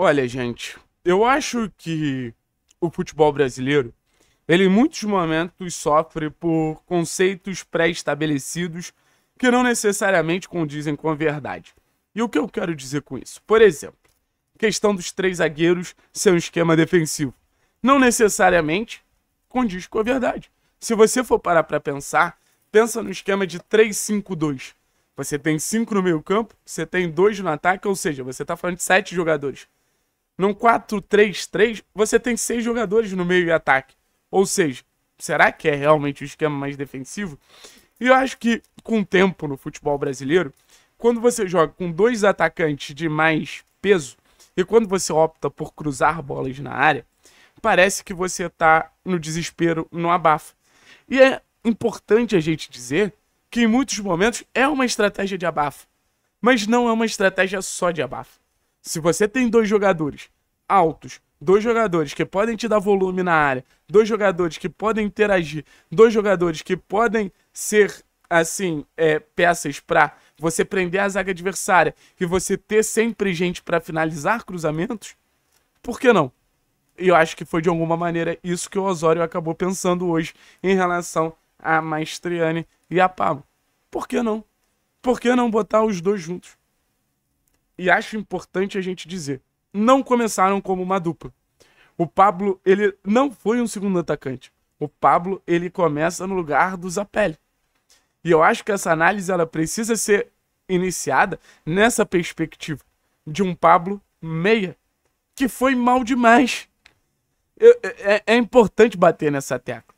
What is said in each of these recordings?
Olha, gente, eu acho que o futebol brasileiro, ele em muitos momentos sofre por conceitos pré-estabelecidos que não necessariamente condizem com a verdade. E o que eu quero dizer com isso? Por exemplo, questão dos três zagueiros ser um esquema defensivo. Não necessariamente condiz com a verdade. Se você for parar para pensar, pensa no esquema de 3-5-2. Você tem cinco no meio campo, você tem dois no ataque, ou seja, você está falando de sete jogadores. Num 4-3-3, você tem seis jogadores no meio de ataque. Ou seja, será que é realmente o esquema mais defensivo? E eu acho que com o tempo no futebol brasileiro, quando você joga com dois atacantes de mais peso e quando você opta por cruzar bolas na área, parece que você está no desespero, no abafa. E é importante a gente dizer que em muitos momentos é uma estratégia de abafa, mas não é uma estratégia só de abafa. Se você tem dois jogadores altos, dois jogadores que podem te dar volume na área, dois jogadores que podem interagir, dois jogadores que podem ser, assim, é, peças para você prender a zaga adversária e você ter sempre gente para finalizar cruzamentos, por que não? E eu acho que foi de alguma maneira isso que o Osório acabou pensando hoje em relação a Maestriani e a Pablo. Por que não? Por que não botar os dois juntos? e acho importante a gente dizer, não começaram como uma dupla. O Pablo, ele não foi um segundo atacante. O Pablo, ele começa no lugar do Zapelli. E eu acho que essa análise ela precisa ser iniciada nessa perspectiva de um Pablo meia que foi mal demais. Eu, é, é, é importante bater nessa tecla.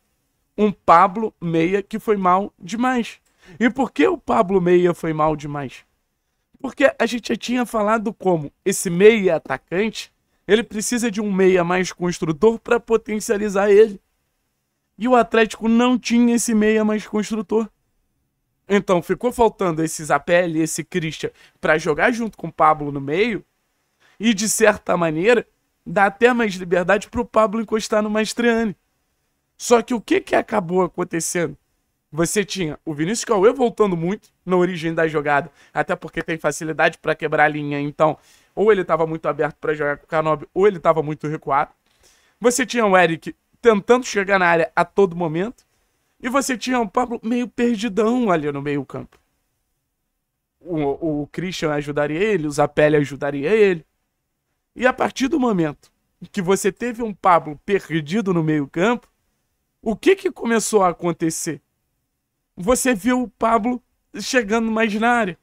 Um Pablo meia que foi mal demais. E por que o Pablo meia foi mal demais? Porque a gente já tinha falado como esse meia atacante, ele precisa de um meia mais construtor para potencializar ele. E o Atlético não tinha esse meia mais construtor. Então ficou faltando esse Zapelli e esse Christian para jogar junto com o Pablo no meio. E de certa maneira, dá até mais liberdade para o Pablo encostar no Mastriani. Só que o que, que acabou acontecendo? você tinha o Vinícius Cauê voltando muito na origem da jogada, até porque tem facilidade para quebrar a linha, então ou ele estava muito aberto para jogar com o Canobi, ou ele estava muito recuado. Você tinha o Eric tentando chegar na área a todo momento, e você tinha o Pablo meio perdidão ali no meio campo. O, o Christian ajudaria ele, o Zapelli ajudaria ele. E a partir do momento que você teve um Pablo perdido no meio campo, o que, que começou a acontecer? você viu o Pablo chegando mais na área.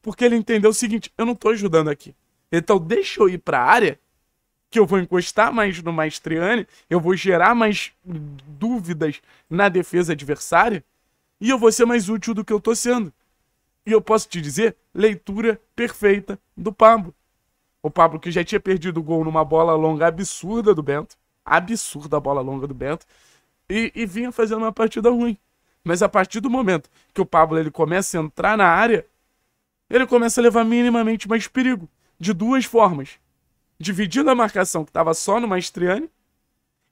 Porque ele entendeu o seguinte: eu não tô ajudando aqui. Então, deixa eu ir pra área, que eu vou encostar mais no Maestriani, eu vou gerar mais dúvidas na defesa adversária, e eu vou ser mais útil do que eu tô sendo. E eu posso te dizer: leitura perfeita do Pablo. O Pablo que já tinha perdido o gol numa bola longa absurda do Bento. Absurda a bola longa do Bento. E, e vinha fazendo uma partida ruim. Mas a partir do momento que o Pablo ele começa a entrar na área, ele começa a levar minimamente mais perigo. De duas formas. Dividindo a marcação que estava só no Maestriani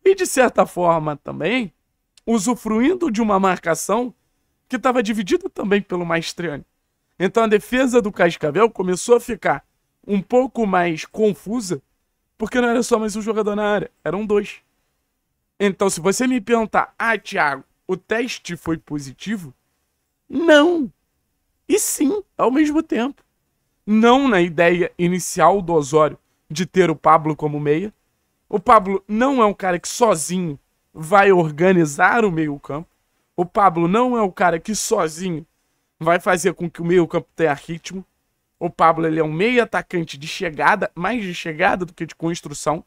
e, de certa forma, também usufruindo de uma marcação que estava dividida também pelo Maestriani. Então a defesa do Cascavel começou a ficar um pouco mais confusa, porque não era só mais um jogador na área, eram dois. Então, se você me perguntar, ah, Thiago, o teste foi positivo? Não! E sim, ao mesmo tempo. Não na ideia inicial do Osório de ter o Pablo como meia. O Pablo não é um cara que sozinho vai organizar o meio-campo. O Pablo não é o cara que sozinho vai fazer com que o meio-campo tenha ritmo. O Pablo ele é um meio atacante de chegada, mais de chegada do que de construção.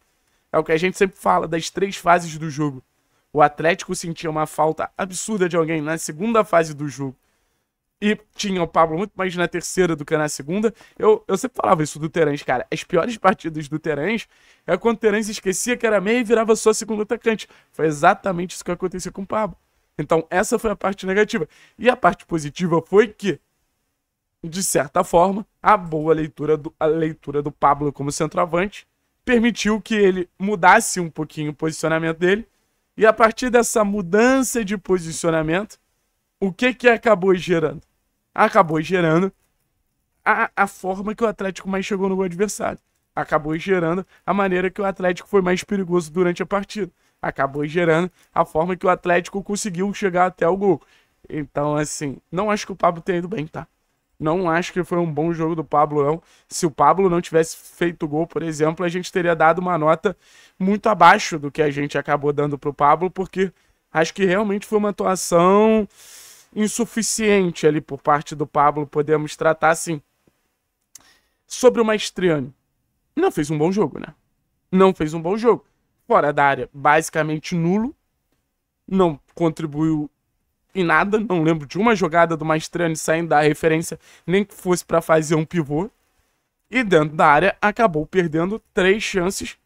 É o que a gente sempre fala das três fases do jogo. O Atlético sentia uma falta absurda de alguém na segunda fase do jogo. E tinha o Pablo muito mais na terceira do que na segunda. Eu, eu sempre falava isso do Terãs, cara. As piores partidas do Terãs é quando o Terãs esquecia que era meia e virava só segundo atacante. Foi exatamente isso que aconteceu com o Pablo. Então, essa foi a parte negativa. E a parte positiva foi que, de certa forma, a boa leitura do, a leitura do Pablo como centroavante permitiu que ele mudasse um pouquinho o posicionamento dele e a partir dessa mudança de posicionamento, o que que acabou gerando? Acabou gerando a, a forma que o Atlético mais chegou no adversário. Acabou gerando a maneira que o Atlético foi mais perigoso durante a partida. Acabou gerando a forma que o Atlético conseguiu chegar até o gol. Então, assim, não acho que o Pablo tenha ido bem, tá? Não acho que foi um bom jogo do Pablo, não. Se o Pablo não tivesse feito gol, por exemplo, a gente teria dado uma nota muito abaixo do que a gente acabou dando para o Pablo, porque acho que realmente foi uma atuação insuficiente ali por parte do Pablo. Podemos tratar assim. Sobre o Maestriano. Não fez um bom jogo, né? Não fez um bom jogo. Fora da área, basicamente nulo. Não contribuiu em nada, não lembro de uma jogada do Mastrani saindo da referência, nem que fosse para fazer um pivô. E dentro da área acabou perdendo três chances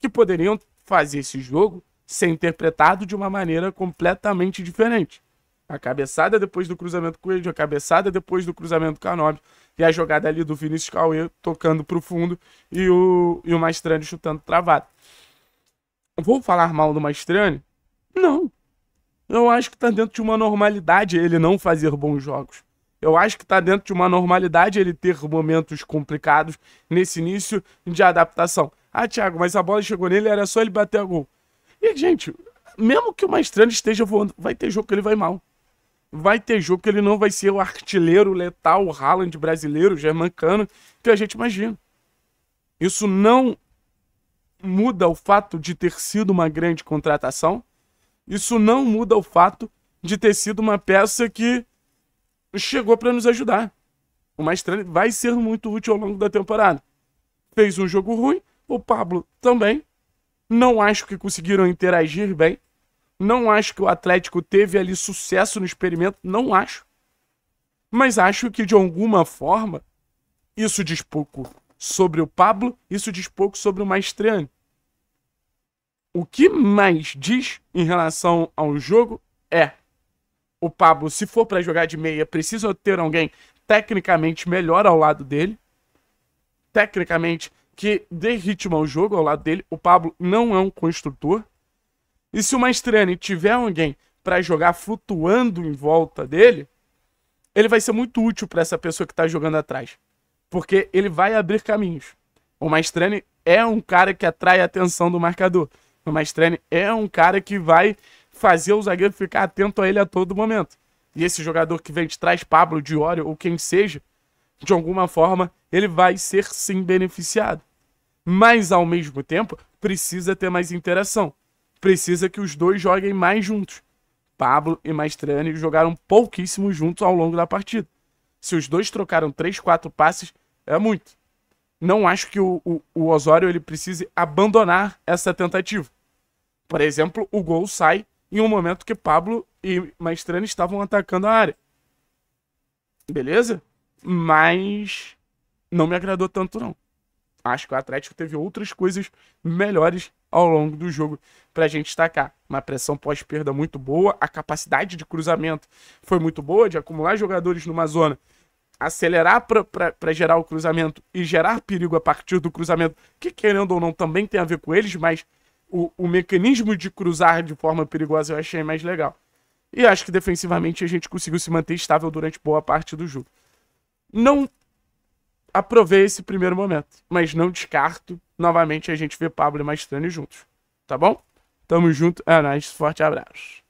que poderiam fazer esse jogo ser interpretado de uma maneira completamente diferente. A cabeçada depois do cruzamento com ele, a cabeçada depois do cruzamento com a Nobre, e a jogada ali do Vinícius Cauê tocando para o fundo e o, e o Mastrani chutando travado. Vou falar mal do Maestrani? Não. Eu acho que tá dentro de uma normalidade ele não fazer bons jogos. Eu acho que tá dentro de uma normalidade ele ter momentos complicados nesse início de adaptação. Ah, Thiago, mas a bola chegou nele, era só ele bater a gol. E, gente, mesmo que o Maestrano esteja voando, vai ter jogo que ele vai mal. Vai ter jogo que ele não vai ser o artilheiro letal, o Haaland brasileiro, o germancano, que a gente imagina. Isso não muda o fato de ter sido uma grande contratação. Isso não muda o fato de ter sido uma peça que chegou para nos ajudar. O Maestrani vai ser muito útil ao longo da temporada. Fez um jogo ruim, o Pablo também. Não acho que conseguiram interagir bem. Não acho que o Atlético teve ali sucesso no experimento, não acho. Mas acho que de alguma forma isso diz pouco sobre o Pablo, isso diz pouco sobre o Maestriani o que mais diz em relação ao jogo é o Pablo, se for para jogar de meia, precisa ter alguém tecnicamente melhor ao lado dele. Tecnicamente que dê ritmo ao jogo ao lado dele. O Pablo não é um construtor. E se o Maestrani tiver alguém para jogar flutuando em volta dele, ele vai ser muito útil para essa pessoa que está jogando atrás, porque ele vai abrir caminhos. O Maestrani é um cara que atrai a atenção do marcador. O Maestrani é um cara que vai fazer o zagueiro ficar atento a ele a todo momento. E esse jogador que vem de trás, Pablo, Diório ou quem seja, de alguma forma, ele vai ser sim beneficiado. Mas, ao mesmo tempo, precisa ter mais interação. Precisa que os dois joguem mais juntos. Pablo e Maestrani jogaram pouquíssimo juntos ao longo da partida. Se os dois trocaram 3, 4 passes, é muito não acho que o, o, o Osório ele precise abandonar essa tentativa. Por exemplo, o gol sai em um momento que Pablo e Maestrani estavam atacando a área. Beleza? Mas não me agradou tanto não. Acho que o Atlético teve outras coisas melhores ao longo do jogo para a gente destacar. Uma pressão pós-perda muito boa, a capacidade de cruzamento foi muito boa, de acumular jogadores numa zona acelerar para gerar o cruzamento e gerar perigo a partir do cruzamento, que querendo ou não também tem a ver com eles, mas o, o mecanismo de cruzar de forma perigosa eu achei mais legal. E acho que defensivamente a gente conseguiu se manter estável durante boa parte do jogo. Não aprovei esse primeiro momento, mas não descarto novamente a gente ver Pablo e Mastrani juntos. Tá bom? Tamo junto, é nóis, forte abraço.